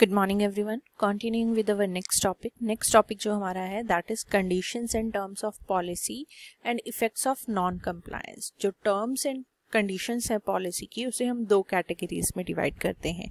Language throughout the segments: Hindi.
good morning every one continuing with our next topic next topic जो हमारा है that is conditions and terms of policy and effects of non compliance जो टर्म्स एंड कंडीशंस है पॉलिसी की उसे हम दो कैटेगरीज में डिवाइड करते हैं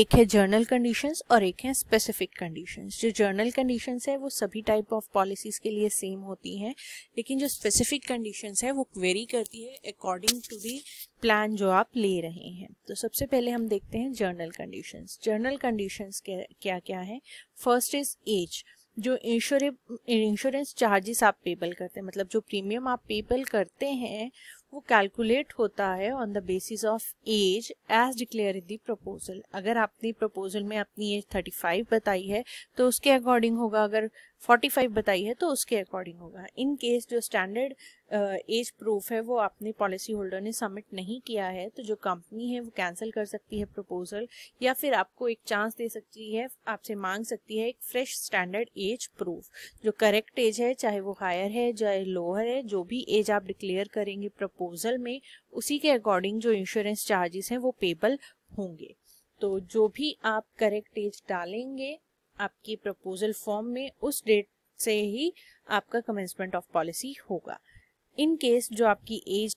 एक है जर्नल कंडीशंस और एक है स्पेसिफिक कंडीशंस जो जर्नल कंडीशंस है वो सभी टाइप ऑफ पॉलिसीज के लिए सेम होती हैं लेकिन जो स्पेसिफिक कंडीशंस है वो वेरी करती है अकॉर्डिंग टू दी प्लान जो आप ले रहे हैं तो सबसे पहले हम देखते हैं जर्नल कंडीशंस जर्नल कंडीशंस क्या क्या है फर्स्ट इज एज जो इंश्योरेंस चार्जेस आप पेबल करते हैं मतलब जो प्रीमियम आप पेबल करते हैं वो कैलकुलेट होता है on the basis of age as declare in the proposal अगर आपने प्रपोजल में अपनी एज 35 बताई है तो उसके अकॉर्डिंग होगा अगर 45 बताई है तो उसके अकॉर्डिंग होगा इन केस जो स्टैंडर्ड एज प्रूफ है वो अपने पॉलिसी होल्डर ने सबमिट नहीं किया है तो जो कंपनी है वो कैंसिल कर सकती है प्रपोजल या फिर आपको एक चांस दे सकती है आपसे मांग सकती है एक फ्रेश स्टैंडर्ड एज प्रूफ जो करेक्ट एज है चाहे वो हायर है चाहे लोअर है जो भी एज आप डिक्लेयर करेंगे प्रपोजल में उसी के अकॉर्डिंग जो इंश्योरेंस चार्जेस हैं वो पेबल होंगे तो जो भी आप करेक्ट एज डालेंगे आपकी प्रपोजल फॉर्म में उस डेट से ही आपका कमेंसमेंट ऑफ पॉलिसी होगा इन केस जो आपकी एज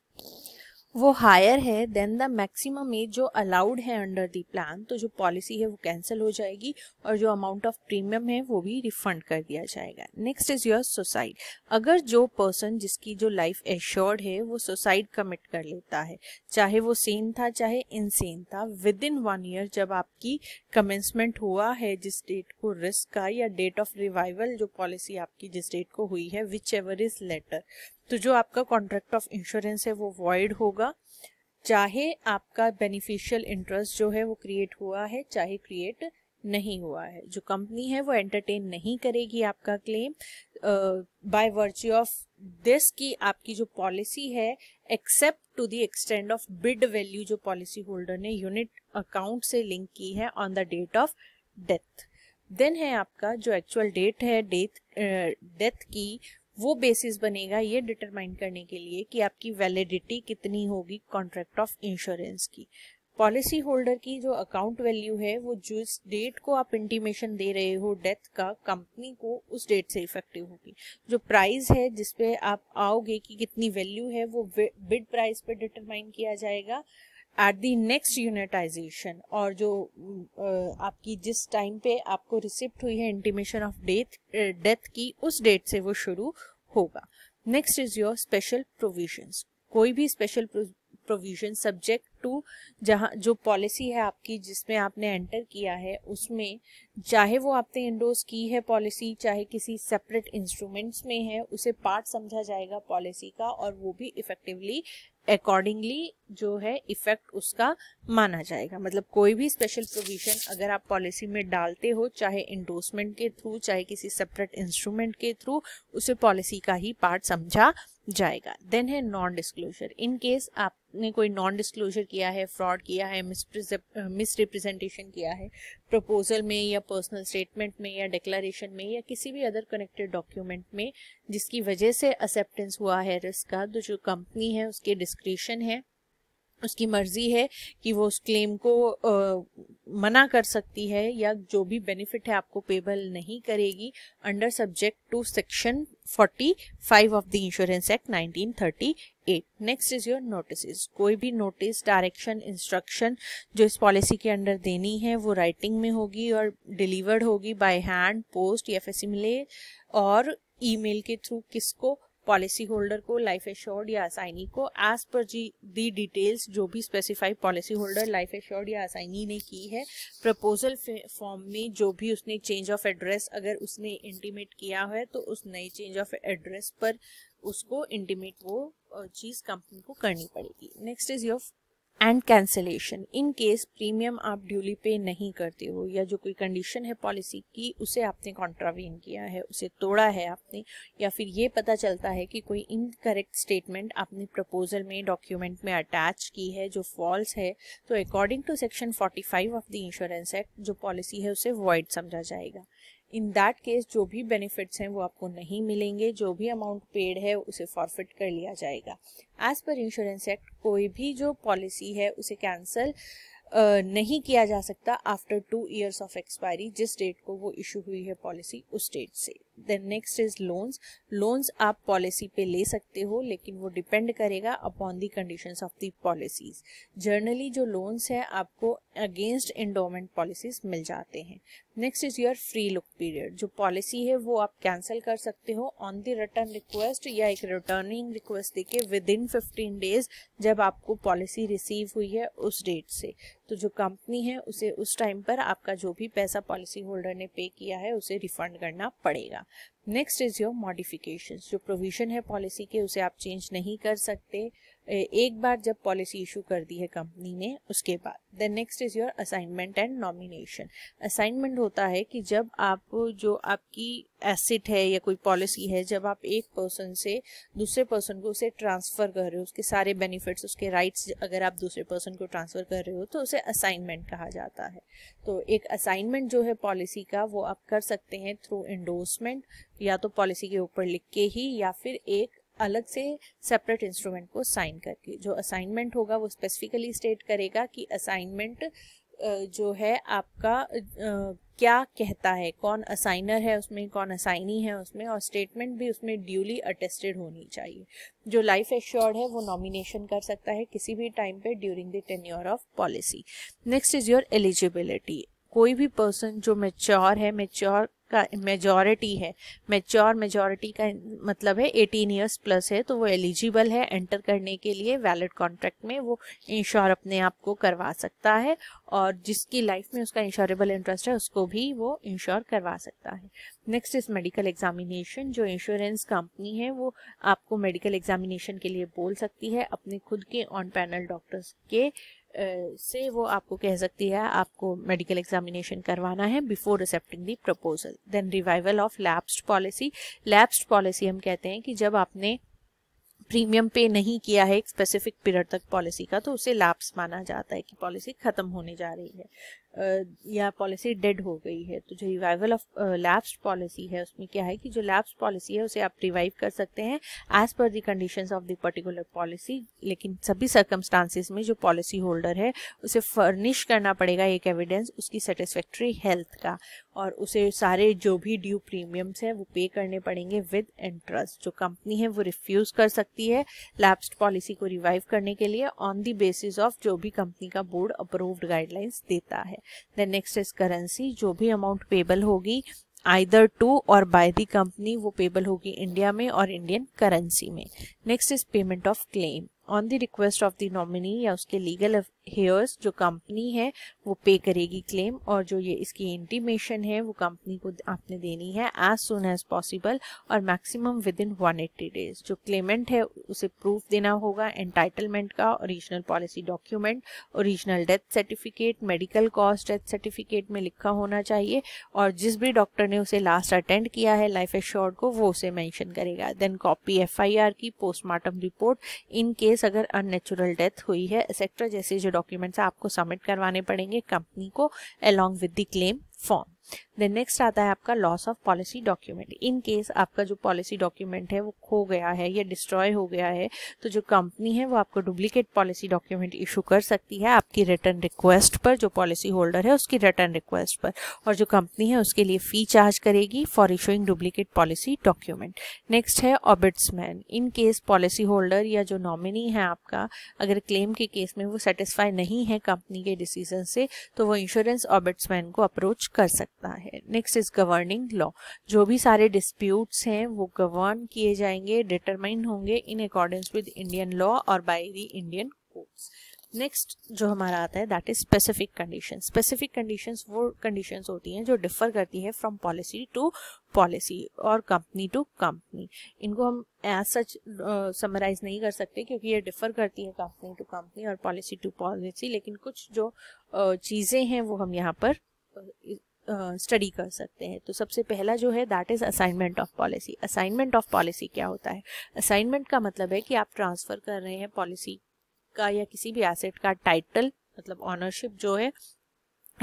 वो हायर है देन द मैक्सिमम एज जो अलाउड है अंडर द प्लान तो जो पॉलिसी है वो कैंसिल हो जाएगी और जो अमाउंट ऑफ प्रीमियम है वो भी रिफंड कर दिया जाएगा नेक्स्ट इज योर सुसाइड अगर जो पर्सन जिसकी जो लाइफ एश्योर्ड है वो सुसाइड कमिट कर लेता है चाहे वो सेन था चाहे इनसेन था विद इन वन ईयर जब आपकी कमेंसमेंट हुआ है जिस डेट को रिस्क का या डेट ऑफ रिवाइवल जो पॉलिसी आपकी जिस डेट को हुई है विच एवर इज लेटर तो जो आपका कॉन्ट्रैक्ट ऑफ इंश्योरेंस है वो वॉइड होगा चाहे आपका बेनिफिशियल इंटरेस्ट जो है वो क्रिएट हुआ है चाहे क्रिएट नहीं हुआ है जो कंपनी है वो एंटरटेन नहीं करेगी आपका claim by virtue of this की आपकी जो पॉलिसी है except to the extent of bid value जो पॉलिसी होल्डर ने यूनिट अकाउंट से लिंक की है on the date of death then है आपका जो एक्चुअल डेट है डेथ डेथ की वो बेसिस बनेगा ये डिटरमाइन करने के लिए कि आपकी वैलिडिटी कितनी होगी कॉन्ट्रैक्ट ऑफ इंश्योरेंस की पॉलिसी होल्डर की जो अकाउंट वैल्यू है वो जिस डेट को आप इंटीमेशन दे रहे हो डेथ का कंपनी को उस डेट से इफेक्टिव होगी जो प्राइस है जिसपे आप आओगे कि कितनी वैल्यू है वो बिड प्राइस पे डिटरमाइन किया जाएगा एट दी नेक्स्ट यूनिटाइजेशन और जो आपकी जिस टाइम पे आपको रिसिप्ट हुई है इंटीमेशन ऑफ डेथ डेथ की उस डेट से वो शुरू होगा next is your special provisions कोई भी स्पेशल प्रोविजन सब्जेक्ट टू जहाँ जो पॉलिसी है आपकी जिसमें आपने एंटर किया है उसमें चाहे वो आपने इंडोज की है पॉलिसी चाहे किसी सेपरेट इंस्ट्रूमेंट्स में है उसे पार्ट समझा जाएगा पॉलिसी का और वो भी इफेक्टिवली अकॉर्डिंगली जो है इफेक्ट उसका माना जाएगा मतलब कोई भी स्पेशल प्रोविजन अगर आप पॉलिसी में डालते हो चाहे इंडोसमेंट के थ्रू चाहे किसी सेपरेट इंस्ट्रूमेंट के थ्रू उसे पॉलिसी का ही पार्ट समझा जाएगा देन है नॉन डिस्क्लोजर इन केस आप ने कोई नॉन डिस्क्लोजर किया है फ्रॉड किया है मिसरिप्रेजेंटेशन किया है प्रपोजल में या पर्सनल स्टेटमेंट में या डिक्लेरेशन में या किसी भी अदर कनेक्टेड डॉक्यूमेंट में जिसकी वजह से एक्सेप्टेंस हुआ है रिस्क का तो जो कंपनी है उसके डिस्क्रिशन है उसकी मर्जी है कि वो उस क्लेम को आ, मना कर सकती है या जो भी बेनिफिट है आपको पेबल नहीं करेगी under subject to section 45 of the insurance act 1938 next is your notice कोई भी नोटिस डायरेक्शन इंस्ट्रक्शन जो इस पॉलिसी के अंडर देनी है वो राइटिंग में होगी और डिलीवर्ड होगी बाय हैंड पोस्ट या फेसिमिले और ईमेल के थ्रू किसको पॉलिसी होल्डर को लाइफ एश्योर्ड या असाइनी को एज पर जी दी डिटेल्स जो भी specified policy holder life assured या असाइनी ने की है प्रपोजल फॉर्म में जो भी उसने चेंज ऑफ एड्रेस अगर उसने इंटीमेट किया है तो उस नए चेंज ऑफ एड्रेस पर उसको इंटीमेट वो चीज़ कंपनी को करनी पड़ेगी next is your and cancellation in case premium आप ड्यूली पे नहीं करते हो या जो कोई कंडीशन है पॉलिसी की उसे आपने कॉन्ट्रावेन किया है उसे तोड़ा है आपने या फिर ये पता चलता है कि कोई इनकरेक्ट स्टेटमेंट आपने प्रपोजल में डॉक्यूमेंट में अटैच की है जो फॉल्स है तो according to section 45 of the insurance act जो पॉलिसी है उसे वॉइड समझा जाएगा इन दैट केस जो भी बेनिफिट्स हैं वो आपको नहीं मिलेंगे जो भी अमाउंट पेड है उसे फॉरफिट कर लिया जाएगा एज पर इंश्योरेंस एक्ट कोई भी जो पॉलिसी है उसे कैंसिल नहीं किया जा सकता after two years of expiry जिस डेट को वो इशू हुई है पॉलिसी उस डेट से then next is loans loans आप पॉलिसी पे ले सकते हो लेकिन वो डिपेंड करेगा upon the conditions of the policies generally जो लोन्स है आपको अगेंस्ट इंडोमेंट पॉलिसीज मिल जाते हैं next is your free look period जो पॉलिसी है वो आप कैंसिल कर सकते हो ऑन दी रिटर्न रिक्वेस्ट या एक रिटर्निंग रिक्वेस्ट देके विद इन फिफ्टीन डेज जब आपको पॉलिसी रिसीव हुई है उस डेट से तो जो कंपनी है उसे उस टाइम पर आपका जो भी पैसा पॉलिसी होल्डर ने पे किया है उसे रिफंड करना पड़ेगा नेक्स्ट इज योर मॉडिफिकेशन जो प्रोविजन है पॉलिसी के उसे आप चेंज नहीं कर सकते एक बार जब पॉलिसी इशू कर दी है कंपनी ने उसके बाद the next is your assignment and nomination assignment होता है कि जब आप जो आपकी एसेट है या कोई पॉलिसी है जब आप एक पर्सन से दूसरे पर्सन को उसे ट्रांसफ़र कर रहे हो उसके सारे बेनिफिट्स उसके राइट्स अगर आप दूसरे पर्सन को ट्रांसफ़र कर रहे हो तो उसे असाइनमेंट कहा जाता है तो एक असाइनमेंट जो है पॉलिसी का वो आप कर सकते हैं थ्रू इंडोर्समेंट या तो पॉलिसी के ऊपर लिख के ही या फिर एक अलग से सेपरेट इंस्ट्रूमेंट को साइन करके जो असाइनमेंट होगा वो स्पेसिफिकली स्टेट करेगा कि असाइनमेंट जो है आपका क्या कहता है कौन असाइनर है उसमें कौन असाइनी है उसमें और स्टेटमेंट भी उसमें ड्यूली अटेस्टेड होनी चाहिए जो लाइफ एश्योर्ड है वो नॉमिनेशन कर सकता है किसी भी टाइम पे during the tenure of policy next is your eligibility कोई भी पर्सन जो मेच्योर है मेच्योर का मेजॉरिटी है मेच्योर मेजॉरिटी का मतलब है एटीन ईयर्स प्लस है तो वो एलिजिबल है एंटर करने के लिए वैलिड कॉन्ट्रैक्ट में वो इंश्योर अपने आप को करवा सकता है और जिसकी लाइफ में उसका इंश्योरेबल इंटरेस्ट है उसको भी वो इंश्योर करवा सकता है नेक्स्ट इस मेडिकल एग्जामिनेशन जो इंश्योरेंस कंपनी है वो आपको मेडिकल एग्जामिनेशन के लिए बोल सकती है अपने खुद के ऑन पैनल डॉक्टर्स के से वो आपको कह सकती है आपको मेडिकल एग्जामिनेशन करवाना है before accepting the proposal then revival of lapsed policy lapsed policy हम कहते हैं कि जब आपने प्रीमियम पे नहीं किया है एक स्पेसिफिक पीरियड तक पॉलिसी का तो उसे लैप्स माना जाता है कि पॉलिसी खत्म होने जा रही है या पॉलिसी डेड हो गई है तो जो रिवाइवल ऑफ लैप्स पॉलिसी है उसमें क्या है कि जो लैप्स पॉलिसी है उसे आप रिवाइव कर सकते हैं as per the conditions of the particular policy लेकिन सभी सर्कमस्टांसिस में जो पॉलिसी होल्डर है उसे फर्निश करना पड़ेगा एक एविडेंस उसकी सेटिस्फैक्ट्री हेल्थ का और उसे सारे जो भी ड्यू प्रीमियम्स हैं वो पे करने पड़ेंगे विद इंटरेस्ट जो कंपनी है वो रिफ्यूज़ कर सकती सकती है लैप्स्ड पॉलिसी को रिवाइव करने के लिए ऑन द बेसिस ऑफ जो भी कंपनी का बोर्ड अप्रूव्ड गाइडलाइंस देता है देन नेक्स्ट इज करेंसी जो भी अमाउंट पेबल होगी आइदर टू और बाय दी कंपनी वो पेबल होगी इंडिया में और इंडियन करेंसी में next is payment of claim on the request of the nominee या उसके लीगल हेयर्स जो कंपनी है वो पे करेगी क्लेम और जो ये इसकी इंटीमेशन है वो कंपनी को आपने देनी है एज सुन एज पॉसिबल और maximum within one eighty days जो क्लेमेंट है उसे प्रूफ देना होगा एंटाइटलमेंट का original policy document original death certificate medical cause death certificate में लिखा होना चाहिए और जिस भी डॉक्टर ने उसे लास्ट अटेंड किया है लाइफ एश्योर्ड को वो उसे मैंशन करेगा देन कॉपी एफ की पोस्टमार्टम रिपोर्ट इन केस अगर अननेचुरल डेथ हुई है एक्सेट्रा जैसे जो डॉक्यूमेंट्स आपको सबमिट करवाने पड़ेंगे कंपनी को along with the claim form then next आता है आपका loss of policy document in case आपका जो पॉलिसी डॉक्यूमेंट है वो खो गया है या डिस्ट्रॉय हो गया है तो जो कंपनी है वो आपको डुप्लीकेट पॉलिसी डॉक्यूमेंट इशू कर सकती है आपकी रिटर्न रिक्वेस्ट पर जो पॉलिसी होल्डर है उसकी रिटर्न रिक्वेस्ट पर और जो कंपनी है उसके लिए फी चार्ज करेगी for issuing duplicate policy document next है ombudsman in case policy holder या जो नॉमिनी है आपका अगर क्लेम के केस में वो सेटिस्फाई नहीं है कंपनी के डिसीजन से तो वो इंश्योरेंस ऑबिट्समैन को अप्रोच कर सकता सकता है नेक्स्ट इज गवर्निंग लॉ जो भी सारे डिस्प्यूट्स हैं वो गवर्न किए जाएंगे डिटरमाइन होंगे in accordance with Indian law और by the Indian courts next जो हमारा आता है that is specific condition specific condition वो कंडीशन होती हैं जो डिफर करती है फ्रॉम पॉलिसी टू पॉलिसी और कंपनी टू कंपनी इनको हम एज सच समराइज नहीं कर सकते क्योंकि ये डिफर करती है कंपनी टू कंपनी और पॉलिसी टू पॉलिसी लेकिन कुछ जो uh, चीज़ें हैं वो हम यहाँ पर स्टडी कर सकते हैं तो सबसे पहला जो है that is assignment of policy assignment of policy क्या होता है असाइनमेंट का मतलब है कि आप ट्रांसफ़र कर रहे हैं पॉलिसी का या किसी भी एसेट का टाइटल मतलब ऑनरशिप जो है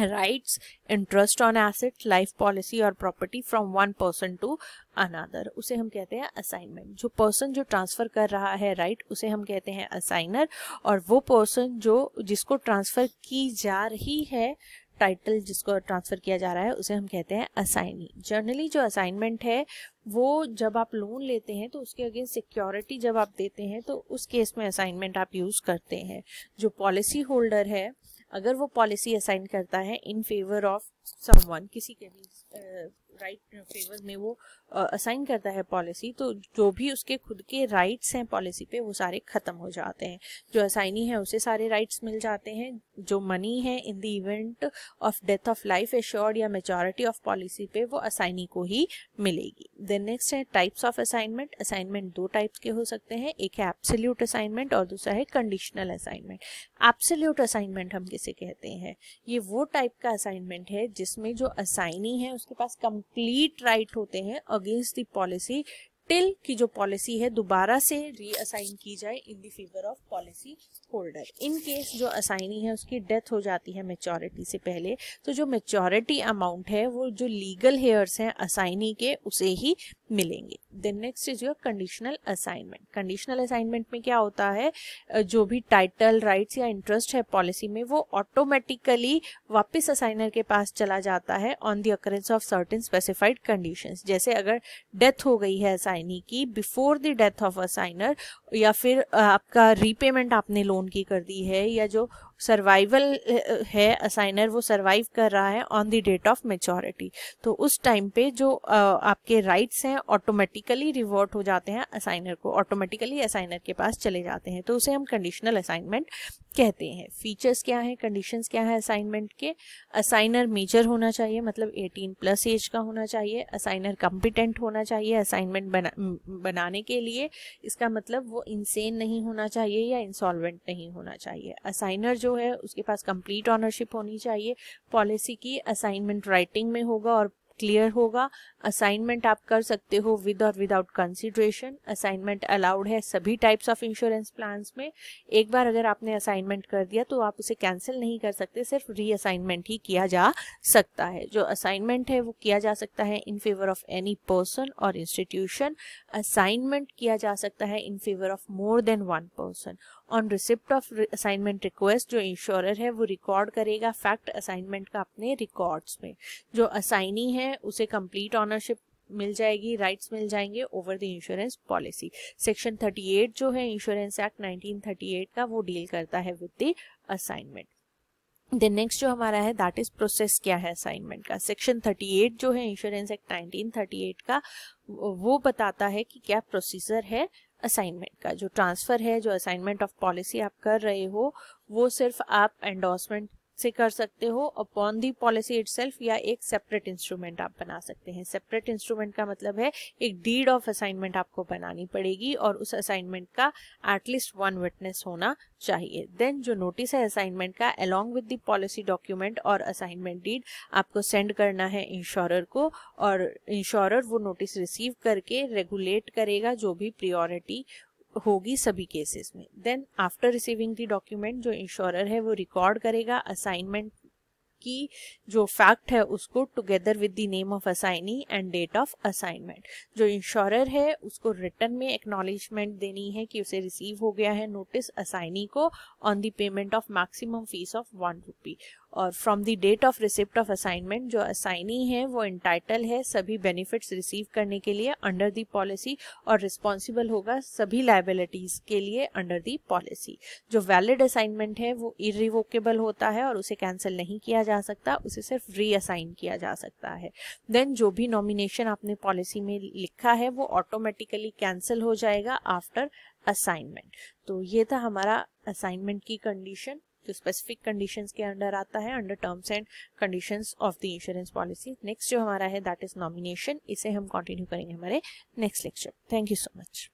rights interest on asset life policy और property from one person to another उसे हम कहते हैं असाइनमेंट जो पर्सन जो ट्रांसफ़र कर रहा है राइट right उसे हम कहते हैं असाइनर और वो पर्सन जो जिसको ट्रांसफ़र की जा रही है टाइटल जिसको ट्रांसफ़र किया जा रहा है उसे हम कहते हैं असाइनी जर्नली जो असाइनमेंट है वो जब आप लोन लेते हैं तो उसके अगेंस्ट सिक्योरिटी जब आप देते हैं तो उस केस में असाइनमेंट आप यूज़ करते हैं जो पॉलिसी होल्डर है अगर वो पॉलिसी असाइन करता है इन फेवर ऑफ समवन किसी के भी राइट uh, फेवर right में वो असाइन करता है पॉलिसी तो जो भी उसके खुद के राइट्स हैं पॉलिसी पे वो सारे ख़त्म हो जाते हैं जो असाइनी है उसे सारे राइट्स मिल जाते हैं जो मनी है in the event of death of life assured या मेजॉरिटी ऑफ पॉलिसी पे वो असाइनी को ही मिलेगी देन नेक्स्ट है टाइप्स ऑफ असाइनमेंट असाइनमेंट दो टाइप्स के हो सकते हैं एक है एप्सल्यूट असाइनमेंट और दूसरा है कंडीशनल असाइनमेंट एप्सल्यूट असाइनमेंट हम किसे कहते हैं ये वो टाइप का असाइनमेंट है जिसमें जो असाइनी है उसके पास कंप्लीट राइट होते हैं और against the policy टिल की जो पॉलिसी है दोबारा से रीअसाइन की जाए in the favour of policy holder in case जो असाइनी है उसकी डेथ हो जाती है मेच्योरिटी से पहले तो जो मेच्योरिटी अमाउंट है वो जो लीगल हेयर्स हैं असाइनी के उसे ही मिलेंगे then next is your conditional assignment conditional assignment में क्या होता है जो भी टाइटल राइट्स या इंटरेस्ट है पॉलिसी में वो ऑटोमेटिकली वापस असाइनर के पास चला जाता है on the occurrence of certain specified conditions जैसे अगर डेथ हो गई है असाइन असाइनी की before the death of assignor या फिर आपका रीपेमेंट आपने लोन की कर दी है या जो सर्वाइवल eh, eh, है असाइनर वो सर्वाइव कर रहा है on the date of maturity तो उस टाइम पे जो eh, आपके राइट्स हैं ऑटोमेटिकली रिवर्ट हो जाते हैं असाइनर को ऑटोमेटिकली असाइनर के पास चले जाते हैं तो उसे हम कंडीशनल असाइनमेंट कहते हैं फीचर्स क्या हैं कंडीशंस क्या हैं असाइनमेंट के असाइनर मेजर होना चाहिए मतलब 18 प्लस एज का होना चाहिए असाइनर कॉम्पिटेंट होना चाहिए असाइनमेंट बना, बनाने के लिए इसका मतलब वो इंसेन नहीं होना चाहिए या इंसॉल्वेंट नहीं होना चाहिए असाइनर जो जो है उसके पास कंप्लीट ऑनरशिप होनी चाहिए पॉलिसी की असाइनमेंट राइटिंग में होगा और क्लियर होगा असाइनमेंट आप कर सकते हो विद और विदाउट कंसिड्रेशन असाइनमेंट अलाउड है सभी टाइप्स ऑफ इंश्योरेंस प्लान्स में एक बार अगर आपने असाइनमेंट कर दिया तो आप उसे कैंसिल नहीं कर सकते सिर्फ रीअसाइनमेंट ही किया जा सकता है जो असाइनमेंट है वो किया जा सकता है in favour of any person और इंस्टीट्यूशन असाइनमेंट किया जा सकता है in favour of more than one person on receipt of assignment request जो इंश्योरर है वो रिकॉर्ड करेगा फैक्ट असाइनमेंट का अपने रिकॉर्ड्स में जो असाइनी है उसे कंप्लीट ऑनरशिप मिल जाएगी राइट्स मिल जाएंगे over the insurance policy section 38 जो है इंश्योरेंस एक्ट 1938 का वो डील करता है with the assignment then next जो हमारा है दैट इज प्रोसेस क्या है असाइनमेंट का सेक्शन 38 जो है इंश्योरेंस एक्ट 1938 का वो बताता है कि क्या प्रोसीजर है असाइनमेंट का जो ट्रांसफ़र है जो असाइनमेंट ऑफ पॉलिसी आप कर रहे हो वो सिर्फ आप एंडोर्समेंट से कर सकते हो अपॉन दी पॉलिसी इट या एक सेपरेट इंस्ट्रूमेंट आप बना सकते हैं सेपरेट इंस्ट्रूमेंट का मतलब है एक डीड ऑफ असाइनमेंट आपको बनानी पड़ेगी और उस असाइनमेंट का एटलीस्ट वन विटनेस होना चाहिए देन जो नोटिस है असाइनमेंट का along with the policy document और असाइनमेंट डीड आपको सेंड करना है इंश्योरर को और इंश्योरर वो नोटिस रिसीव करके रेगुलेट करेगा जो भी प्रियोरिटी होगी सभी केसेस में then after receiving the document जो इंश्योरर है वो रिकॉर्ड करेगा असाइनमेंट की जो फैक्ट है उसको together with the name of assignee and date of assignment जो इंश्योरर है उसको रिटर्न में एक्नोलिजमेंट देनी है कि उसे रिसीव हो गया है नोटिस असाइनी को on the payment of maximum fees of one rupee और from the date of receipt of assignment जो असाइनी है वो इंटाइटल है सभी बेनिफिट्स रिसीव करने के लिए अंडर दी पॉलिसी और रिस्पॉन्सिबल होगा सभी लाइबिलिटीज के लिए अंडर दी पॉलिसी जो वैलिड असाइनमेंट है वो इरिवोकेबल होता है और उसे कैंसिल नहीं किया जा सकता उसे सिर्फ रीअसाइन किया जा सकता है देन जो भी नॉमिनेशन आपने पॉलिसी में लिखा है वो ऑटोमेटिकली कैंसिल हो जाएगा आफ्टर असाइनमेंट तो ये था हमारा असाइनमेंट की कंडीशन जो स्पेसिफिक कंडीशंस के अंडर आता है under terms and conditions of the insurance policy next जो हमारा है दैट इज नॉमिनेशन इसे हम कंटिन्यू करेंगे हमारे next lecture thank you so much